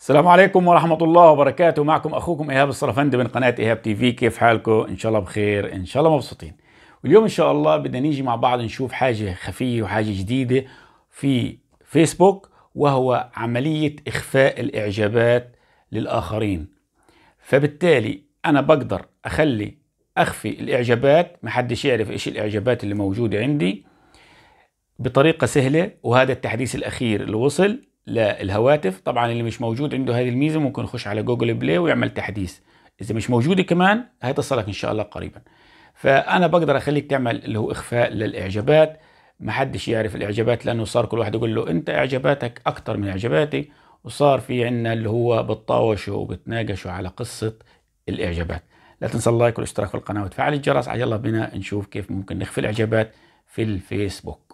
السلام عليكم ورحمة الله وبركاته معكم أخوكم إيهاب الصرفندي من قناة إيهاب تي في كيف حالكم إن شاء الله بخير إن شاء الله مبسوطين واليوم إن شاء الله بدنا نيجي مع بعض نشوف حاجة خفية وحاجة جديدة في فيسبوك وهو عملية إخفاء الإعجابات للآخرين فبالتالي أنا بقدر أخلي أخفي الإعجابات محدش يعرف إيش الإعجابات اللي موجودة عندي بطريقة سهلة وهذا التحديث الأخير اللي وصل للهواتف طبعا اللي مش موجود عنده هذه الميزه ممكن يخش على جوجل بلاي ويعمل تحديث اذا مش موجوده كمان هيتصلك ان شاء الله قريبا فانا بقدر اخليك تعمل اللي هو اخفاء للاعجابات ما حدش يعرف الاعجابات لانه صار كل واحد يقول له انت اعجاباتك اكثر من اعجاباتي وصار في عنا اللي هو بتطاوشوا وبتناقشوا على قصه الاعجابات لا تنسى اللايك والاشتراك في القناه وتفعل الجرس على يلا بنا نشوف كيف ممكن نخفي الاعجابات في الفيسبوك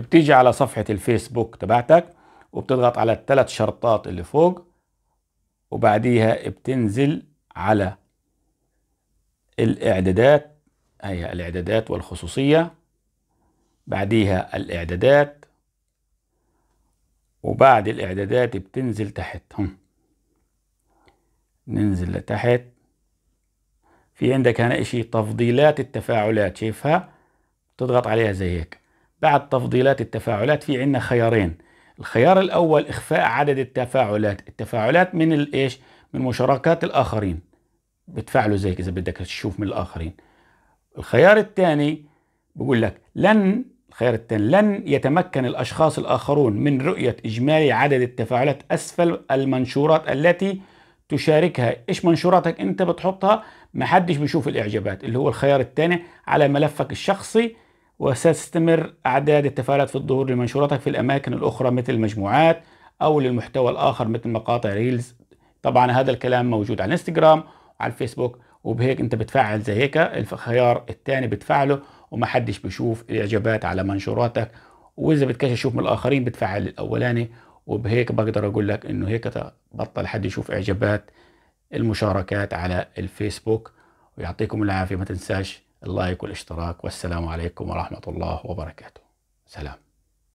بتيجي على صفحة الفيسبوك تبعتك وبتضغط على الثلاث شرطات اللي فوق وبعديها بتنزل على الاعدادات هي الاعدادات والخصوصية بعديها الاعدادات وبعد الاعدادات بتنزل تحت هم. ننزل لتحت في عندك هنا اشي تفضيلات التفاعلات شايفها تضغط عليها زي هيك بعد تفضيلات التفاعلات في عندنا خيارين الخيار الاول اخفاء عدد التفاعلات التفاعلات من الايش من مشاركات الاخرين بتفعلوا زيك اذا بدك تشوف من الاخرين الخيار الثاني بقول لك لن الخيار الثاني لن يتمكن الاشخاص الاخرون من رؤيه اجمالي عدد التفاعلات اسفل المنشورات التي تشاركها ايش منشوراتك انت بتحطها محدش بيشوف الاعجابات اللي هو الخيار الثاني على ملفك الشخصي وستستمر أعداد التفاعلات في الظهور لمنشوراتك في الأماكن الأخرى مثل المجموعات أو للمحتوى الآخر مثل مقاطع ريلز طبعا هذا الكلام موجود على الانستجرام وعلى الفيسبوك وبهيك انت بتفعل زي هيك الخيار الثاني بتفعله وما حدش بيشوف الاعجابات على منشوراتك واذا بتكش تشوف من الاخرين بتفعل الاولاني وبهيك بقدر اقول لك انه هيك بطل حد يشوف اعجابات المشاركات على الفيسبوك ويعطيكم العافيه ما تنساش اللايك والاشتراك والسلام عليكم ورحمة الله وبركاته سلام